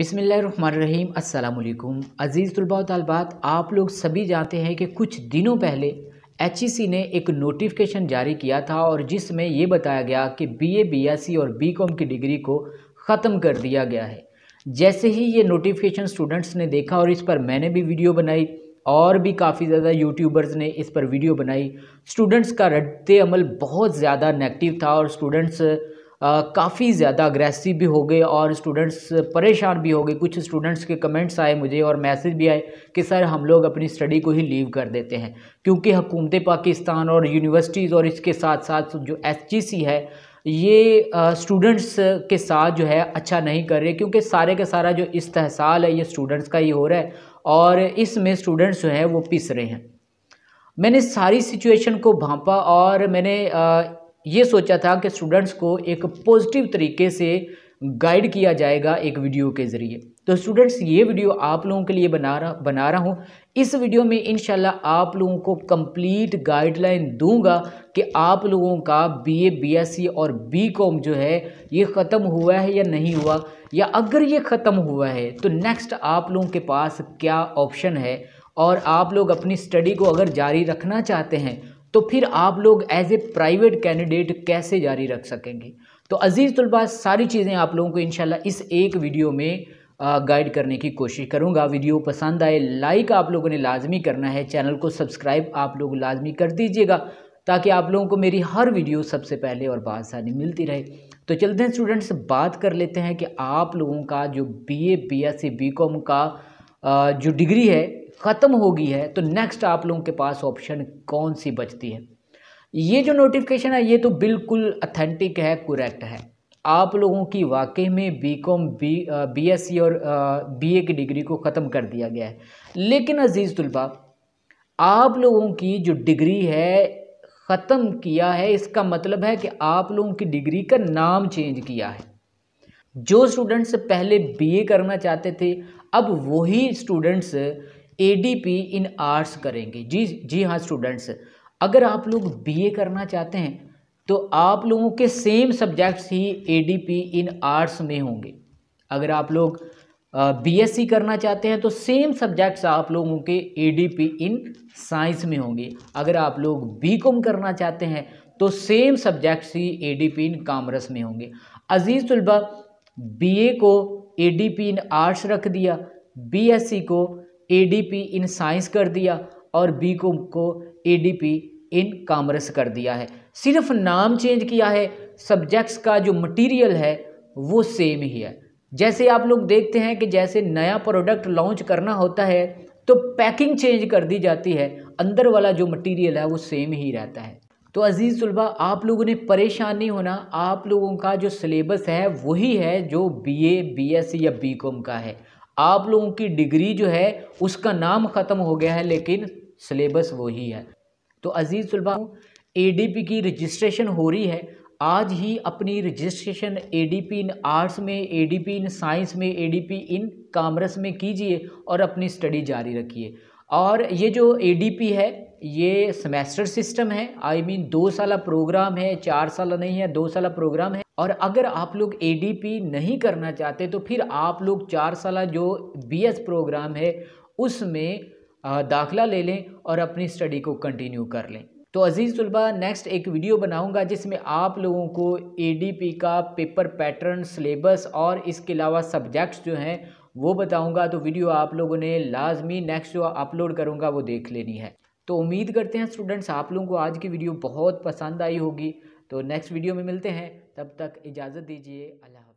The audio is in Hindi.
बिसमीम् अल्लाम अज़ीज़ तलबा तलबात आप लोग सभी जानते हैं कि कुछ दिनों पहले एच ने एक नोटिफिकेशन जारी किया था और जिसमें ये बताया गया कि B A B S C और बी कॉम की डिग्री को ख़त्म कर दिया गया है जैसे ही ये नोटिफिकेशन स्टूडेंट्स ने देखा और इस पर मैंने भी वीडियो बनाई और भी काफ़ी ज़्यादा यूट्यूबर्स ने इस पर वीडियो बनाई स्टूडेंट्स का रद्द अमल बहुत ज़्यादा नेगेटिव था और स्टूडेंट्स काफ़ी ज़्यादा अग्रेसिव भी हो गए और स्टूडेंट्स परेशान भी हो गए कुछ स्टूडेंट्स के कमेंट्स आए मुझे और मैसेज भी आए कि सर हम लोग अपनी स्टडी को ही लीव कर देते हैं क्योंकि हुकूमत पाकिस्तान और यूनिवर्सिटीज़ और इसके साथ साथ जो एस है ये स्टूडेंट्स के साथ जो है अच्छा नहीं कर रहे क्योंकि सारे का सारा जो इस्तेसाल है ये स्टूडेंट्स का ही हो रहा है और इसमें स्टूडेंट्स जो हैं वो पिस रहे हैं मैंने सारी सिचुएशन को भांपा और मैंने ये सोचा था कि स्टूडेंट्स को एक पॉजिटिव तरीके से गाइड किया जाएगा एक वीडियो के ज़रिए तो स्टूडेंट्स ये वीडियो आप लोगों के लिए बना रहा बना रहा हूँ इस वीडियो में इन आप लोगों को कंप्लीट गाइडलाइन दूंगा कि आप लोगों का बीए, बीएससी और बीकॉम जो है ये ख़त्म हुआ है या नहीं हुआ या अगर ये ख़त्म हुआ है तो नेक्स्ट आप लोगों के पास क्या ऑप्शन है और आप लोग अपनी स्टडी को अगर जारी रखना चाहते हैं तो फिर आप लोग एज ए प्राइवेट कैंडिडेट कैसे जारी रख सकेंगे तो अज़ीज़ तलबा सारी चीज़ें आप लोगों को इनशाला इस एक वीडियो में गाइड करने की कोशिश करूंगा वीडियो पसंद आए लाइक आप लोगों ने लाजमी करना है चैनल को सब्सक्राइब आप लोग लाजमी कर दीजिएगा ताकि आप लोगों को मेरी हर वीडियो सबसे पहले और बासानी मिलती रहे तो चलते हैं स्टूडेंट्स बात कर लेते हैं कि आप लोगों का जो सी बी कॉम का जो डिग्री है ख़त्म हो गई है तो नेक्स्ट आप लोगों के पास ऑप्शन कौन सी बचती है ये जो नोटिफिकेशन है ये तो बिल्कुल अथेंटिक है कुरेक्ट है आप लोगों की वाकई में B com B B S C और बी ए की डिग्री को ख़त्म कर दिया गया है लेकिन अजीज़ तलबा आप लोगों की जो डिग्री है ख़त्म किया है इसका मतलब है कि आप लोगों की डिग्री का नाम चेंज किया है जो स्टूडेंट्स पहले बीए करना चाहते थे अब वही स्टूडेंट्स एडीपी इन आर्ट्स करेंगे जी जी हाँ स्टूडेंट्स अगर आप लोग बीए करना चाहते हैं तो आप लोगों के सेम सब्जेक्ट्स ही एडीपी इन आर्ट्स में होंगे अगर आप लोग बीएससी करना चाहते हैं तो सेम सब्जेक्ट्स आप लोगों के एडीपी इन साइंस में होंगे अगर आप लोग बीकॉम करना चाहते हैं तो सेम सब्जेक्ट्स ही एडीपी इन कॉमर्स में होंगे अजीज़ तलबा बीए को एडीपी इन आर्ट्स रख दिया बीएससी को ए इन साइंस कर दिया और बी को को ए इन कॉमर्स कर दिया है सिर्फ नाम चेंज किया है सब्जेक्ट्स का जो मटेरियल है वो सेम ही है जैसे आप लोग देखते हैं कि जैसे नया प्रोडक्ट लॉन्च करना होता है तो पैकिंग चेंज कर दी जाती है अंदर वाला जो मटेरियल है वो सेम ही रहता है तो अजीज़ सुलभा आप लोगों ने परेशान नहीं होना आप लोगों का जो सिलेबस है वही है जो बीए, बीएससी या बीकॉम का है आप लोगों की डिग्री जो है उसका नाम ख़त्म हो गया है लेकिन सिलेबस वही है तो अजीज़ तलबा पी की रजिस्ट्रेशन हो रही है आज ही अपनी रजिस्ट्रेशन पी इन आर्ट्स में पी इन साइंस में पी इन कॉमर्स में कीजिए और अपनी स्टडी जारी रखिए और ये जो ए है ये सेमेस्टर सिस्टम है आई I मीन mean, दो साल प्रोग्राम है चार साल नहीं है दो साल प्रोग्राम है और अगर आप लोग ए नहीं करना चाहते तो फिर आप लोग चार साल जो बी प्रोग्राम है उसमें दाखला ले लें और अपनी स्टडी को कंटिन्यू कर लें तो अज़ीज़ तलबा नेक्स्ट एक वीडियो बनाऊंगा जिसमें आप लोगों को एडीपी का पेपर पैटर्न सिलेबस और इसके अलावा सब्जेक्ट्स जो हैं वो बताऊँगा तो वीडियो आप लोगों ने लाजमी नेक्स्ट जो अपलोड करूँगा वो देख लेनी है तो उम्मीद करते हैं स्टूडेंट्स आप लोगों को आज की वीडियो बहुत पसंद आई होगी तो नेक्स्ट वीडियो में मिलते हैं तब तक इजाज़त दीजिए अल्लाह